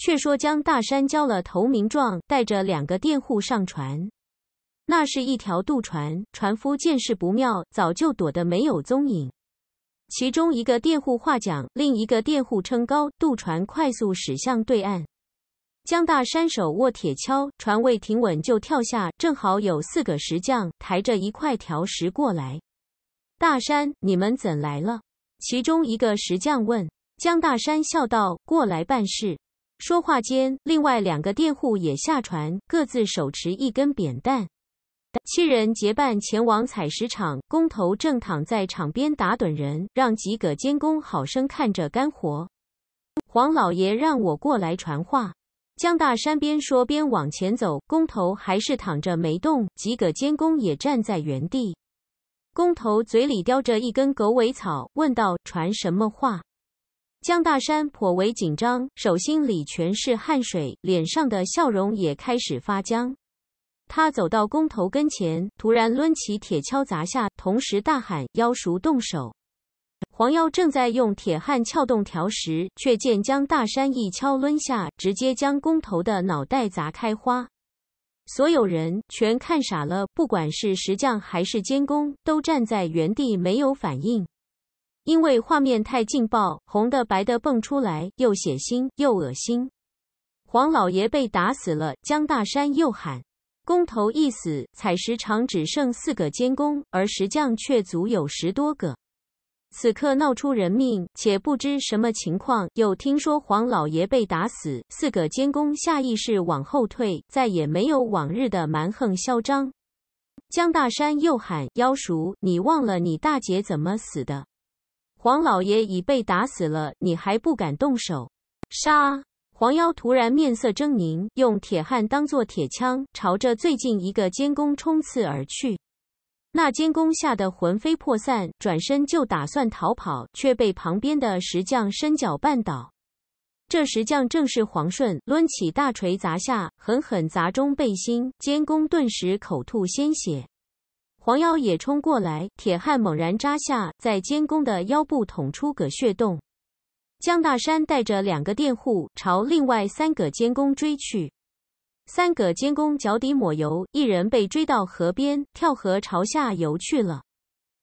却说，江大山交了投名状，带着两个佃户上船。那是一条渡船，船夫见势不妙，早就躲得没有踪影。其中一个佃户话讲，另一个佃户撑高渡船快速驶向对岸。江大山手握铁锹，船未停稳就跳下，正好有四个石匠抬着一块条石过来。大山，你们怎来了？其中一个石匠问。江大山笑道：“过来办事。”说话间，另外两个佃户也下船，各自手持一根扁担，七人结伴前往采石场。工头正躺在场边打盹，人让几个监工好生看着干活。黄老爷让我过来传话。江大山边说边往前走，工头还是躺着没动，几个监工也站在原地。工头嘴里叼着一根狗尾草，问道：“传什么话？”江大山颇为紧张，手心里全是汗水，脸上的笑容也开始发僵。他走到工头跟前，突然抡起铁锹砸下，同时大喊：“妖叔，动手！”黄妖正在用铁汉撬动条石，却见江大山一敲抡下，直接将工头的脑袋砸开花。所有人全看傻了，不管是石匠还是监工，都站在原地没有反应。因为画面太劲爆，红的白的蹦出来，又血腥又恶心。黄老爷被打死了，江大山又喊：“工头一死，采石场只剩四个监工，而石匠却足有十多个。此刻闹出人命，且不知什么情况，又听说黄老爷被打死，四个监工下意识往后退，再也没有往日的蛮横嚣张。”江大山又喊：“妖叔，你忘了你大姐怎么死的？”黄老爷已被打死了，你还不敢动手？杀！黄妖突然面色狰狞，用铁汉当做铁枪，朝着最近一个监工冲刺而去。那监工吓得魂飞魄散，转身就打算逃跑，却被旁边的石匠伸脚绊倒。这石匠正是黄顺，抡起大锤砸下，狠狠砸中背心，监工顿时口吐鲜血。黄妖也冲过来，铁汉猛然扎下，在监工的腰部捅出个血洞。江大山带着两个佃户朝另外三个监工追去。三个监工脚底抹油，一人被追到河边跳河朝下游去了，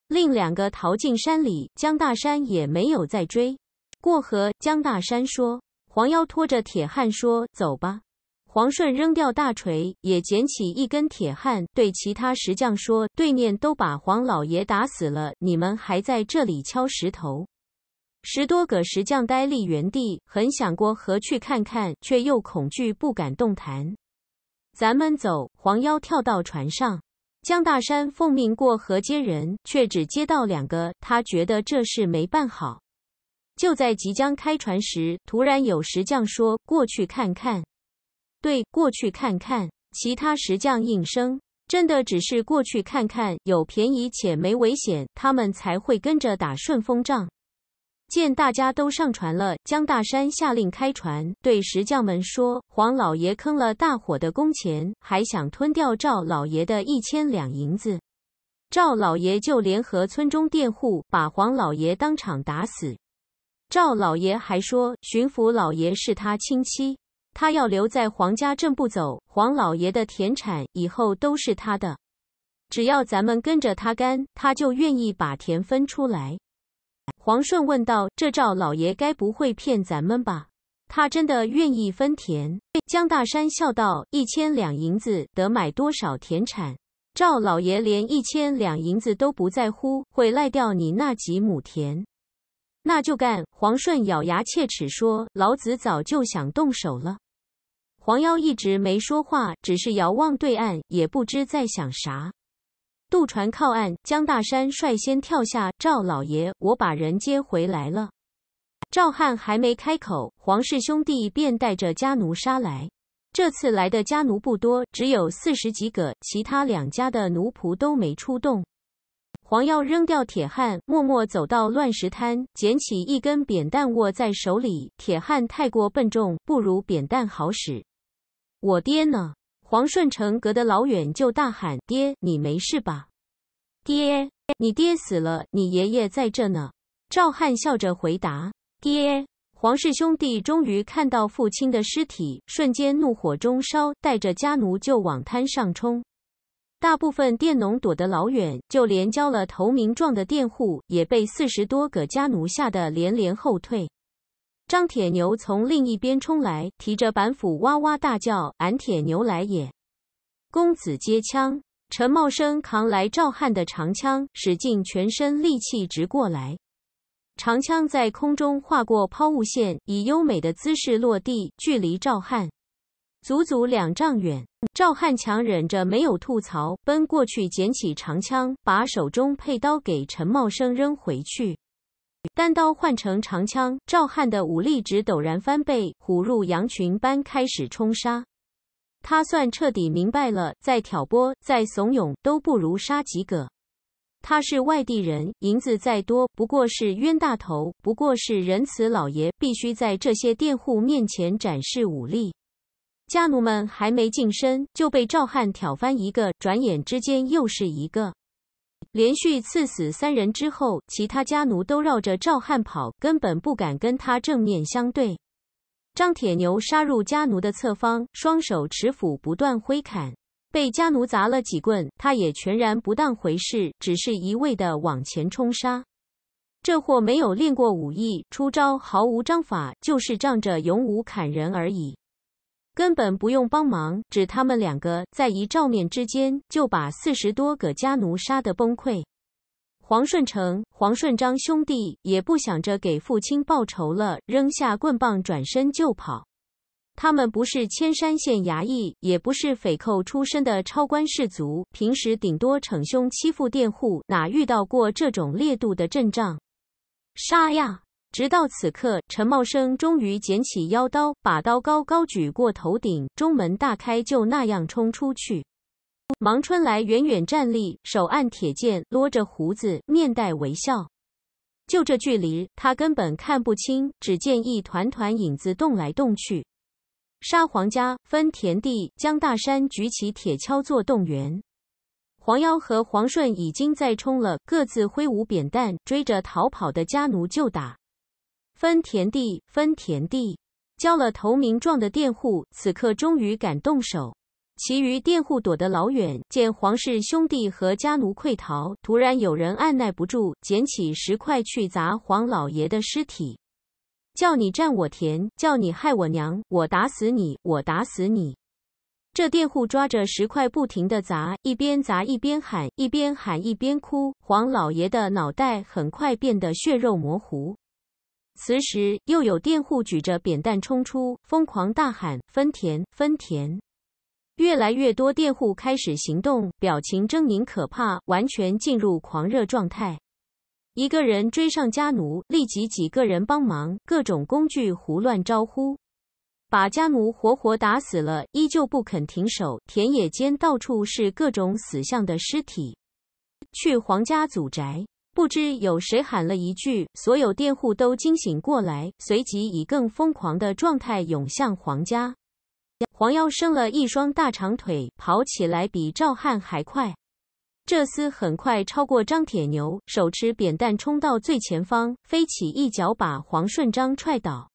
另两个逃进山里。江大山也没有再追。过河，江大山说：“黄妖拖着铁汉说，走吧。”黄顺扔掉大锤，也捡起一根铁汉，对其他石匠说：“对面都把黄老爷打死了，你们还在这里敲石头？”十多个石匠呆立原地，很想过河去看看，却又恐惧不敢动弹。咱们走。黄妖跳到船上。江大山奉命过河接人，却只接到两个，他觉得这事没办好。就在即将开船时，突然有石匠说：“过去看看。”对，过去看看。其他石匠应声，真的只是过去看看，有便宜且没危险，他们才会跟着打顺风仗。见大家都上船了，江大山下令开船。对石匠们说：“黄老爷坑了大伙的工钱，还想吞掉赵老爷的一千两银子，赵老爷就联合村中佃户，把黄老爷当场打死。赵老爷还说，巡抚老爷是他亲戚。”他要留在黄家镇不走，黄老爷的田产以后都是他的。只要咱们跟着他干，他就愿意把田分出来。黄顺问道：“这赵老爷该不会骗咱们吧？他真的愿意分田？”江大山笑道：“一千两银子得买多少田产？赵老爷连一千两银子都不在乎，会赖掉你那几亩田？那就干！”黄顺咬牙切齿说：“老子早就想动手了。”黄妖一直没说话，只是遥望对岸，也不知在想啥。渡船靠岸，江大山率先跳下。赵老爷，我把人接回来了。赵汉还没开口，黄氏兄弟便带着家奴杀来。这次来的家奴不多，只有四十几个，其他两家的奴仆都没出动。黄耀扔掉铁汉，默默走到乱石滩，捡起一根扁担握在手里。铁汉太过笨重，不如扁担好使。我爹呢？黄顺成隔得老远就大喊：“爹，你没事吧？”“爹，你爹死了，你爷爷在这呢。”赵汉笑着回答。爹，黄氏兄弟终于看到父亲的尸体，瞬间怒火中烧，带着家奴就往滩上冲。大部分佃农躲得老远，就连交了投名状的佃户也被四十多个家奴吓得连连后退。张铁牛从另一边冲来，提着板斧，哇哇大叫：“俺铁牛来也！”公子接枪，陈茂生扛来赵汉的长枪，使尽全身力气直过来。长枪在空中划过抛物线，以优美的姿势落地，距离赵汉足足两丈远。赵汉强忍着没有吐槽，奔过去捡起长枪，把手中佩刀给陈茂生扔回去。单刀换成长枪，赵汉的武力值陡然翻倍，虎入羊群般开始冲杀。他算彻底明白了，再挑拨、再怂恿都不如杀几个。他是外地人，银子再多不过是冤大头，不过是仁慈老爷必须在这些佃户面前展示武力。家奴们还没近身，就被赵汉挑翻一个，转眼之间又是一个。连续刺死三人之后，其他家奴都绕着赵汉跑，根本不敢跟他正面相对。张铁牛杀入家奴的侧方，双手持斧不断挥砍，被家奴砸了几棍，他也全然不当回事，只是一味的往前冲杀。这货没有练过武艺，出招毫无章法，就是仗着勇武砍人而已。根本不用帮忙，只他们两个在一照面之间就把四十多个家奴杀得崩溃。黄顺成、黄顺章兄弟也不想着给父亲报仇了，扔下棍棒转身就跑。他们不是千山县衙役，也不是匪寇出身的超官士族，平时顶多逞凶欺负佃户，哪遇到过这种烈度的阵仗？杀呀！直到此刻，陈茂生终于捡起腰刀，把刀高高举过头顶，中门大开，就那样冲出去。王春来远远站立，手按铁剑，撸着胡子，面带微笑。就这距离，他根本看不清，只见一团团影子动来动去。沙皇家分田地，江大山举起铁锹做动员。黄妖和黄顺已经在冲了，各自挥舞扁担，追着逃跑的家奴就打。分田地，分田地，交了投名状的佃户，此刻终于敢动手。其余佃户躲得老远，见黄氏兄弟和家奴溃逃，突然有人按耐不住，捡起石块去砸黄老爷的尸体。叫你占我田，叫你害我娘，我打死你，我打死你！这佃户抓着石块不停地砸，一边砸一边喊，一边喊一边哭。黄老爷的脑袋很快变得血肉模糊。此时，又有佃户举着扁担冲出，疯狂大喊：“分田，分田！”越来越多佃户开始行动，表情狰狞可怕，完全进入狂热状态。一个人追上家奴，立即几个人帮忙，各种工具胡乱招呼，把家奴活活打死了，依旧不肯停手。田野间到处是各种死相的尸体。去皇家祖宅。不知有谁喊了一句，所有佃户都惊醒过来，随即以更疯狂的状态涌向黄家。黄妖生了一双大长腿，跑起来比赵汉还快。这厮很快超过张铁牛，手持扁担冲到最前方，飞起一脚把黄顺章踹倒。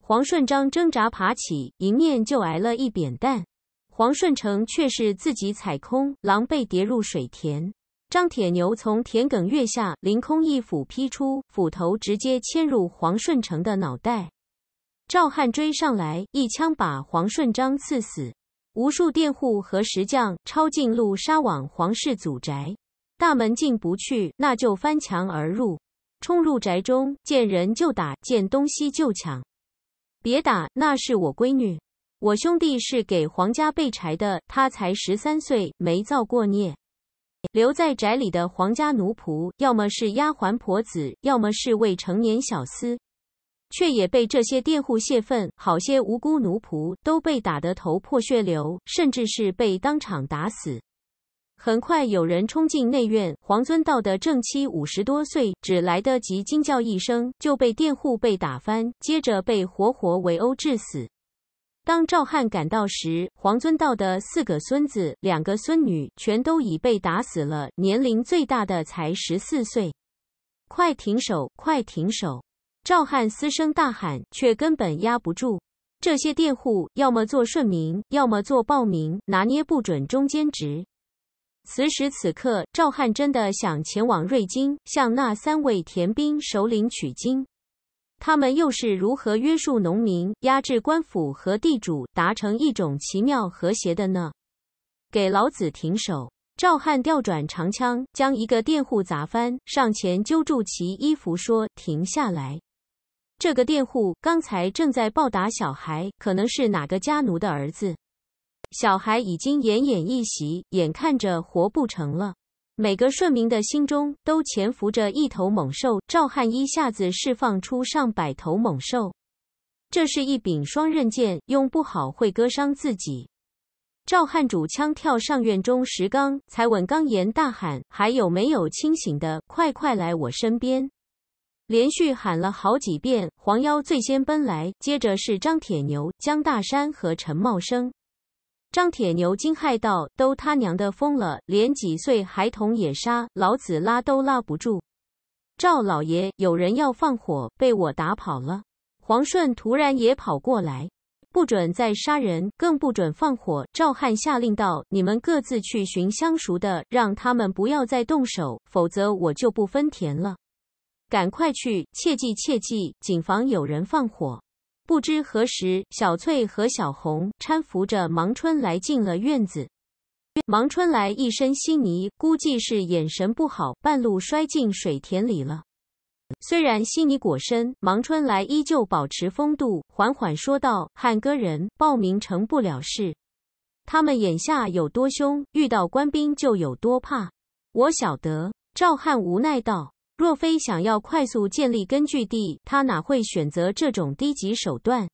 黄顺章挣扎爬起，迎面就挨了一扁担。黄顺成却是自己踩空，狼狈跌入水田。张铁牛从田埂跃下，凌空一斧劈出，斧头直接嵌入黄顺成的脑袋。赵汉追上来，一枪把黄顺章刺死。无数佃户和石匠抄近路杀往黄氏祖宅，大门进不去，那就翻墙而入，冲入宅中，见人就打，见东西就抢。别打，那是我闺女，我兄弟是给黄家备柴的，他才十三岁，没造过孽。留在宅里的皇家奴仆，要么是丫鬟婆子，要么是未成年小厮，却也被这些佃户泄愤，好些无辜奴仆都被打得头破血流，甚至是被当场打死。很快有人冲进内院，黄遵道的正妻五十多岁，只来得及惊叫一声，就被佃户被打翻，接着被活活围殴致死。当赵汉赶到时，黄遵道的四个孙子、两个孙女全都已被打死了，年龄最大的才十四岁。快停手！快停手！赵汉嘶声大喊，却根本压不住这些佃户，要么做顺民，要么做暴民，拿捏不准中间值。此时此刻，赵汉真的想前往瑞金，向那三位田兵首领取经。他们又是如何约束农民、压制官府和地主，达成一种奇妙和谐的呢？给老子停手！赵汉调转长枪，将一个佃户砸翻，上前揪住其衣服说：“停下来！”这个佃户刚才正在暴打小孩，可能是哪个家奴的儿子。小孩已经奄奄一息，眼看着活不成了。每个顺民的心中都潜伏着一头猛兽。赵汉一下子释放出上百头猛兽，这是一柄双刃剑，用不好会割伤自己。赵汉主枪跳上院中石缸，才稳缸沿，大喊：“还有没有清醒的？快快来我身边！”连续喊了好几遍。黄妖最先奔来，接着是张铁牛、江大山和陈茂生。张铁牛惊骇道：“都他娘的疯了，连几岁孩童也杀，老子拉都拉不住。”赵老爷，有人要放火，被我打跑了。黄顺突然也跑过来：“不准再杀人，更不准放火！”赵汉下令道：“你们各自去寻相熟的，让他们不要再动手，否则我就不分田了。赶快去，切记切记，谨防有人放火。”不知何时，小翠和小红搀扶着盲春来进了院子。盲春来一身稀泥，估计是眼神不好，半路摔进水田里了。虽然稀泥裹身，盲春来依旧保持风度，缓缓说道：“汉哥，人报名成不了事。他们眼下有多凶，遇到官兵就有多怕。我晓得。”赵汉无奈道。若非想要快速建立根据地，他哪会选择这种低级手段？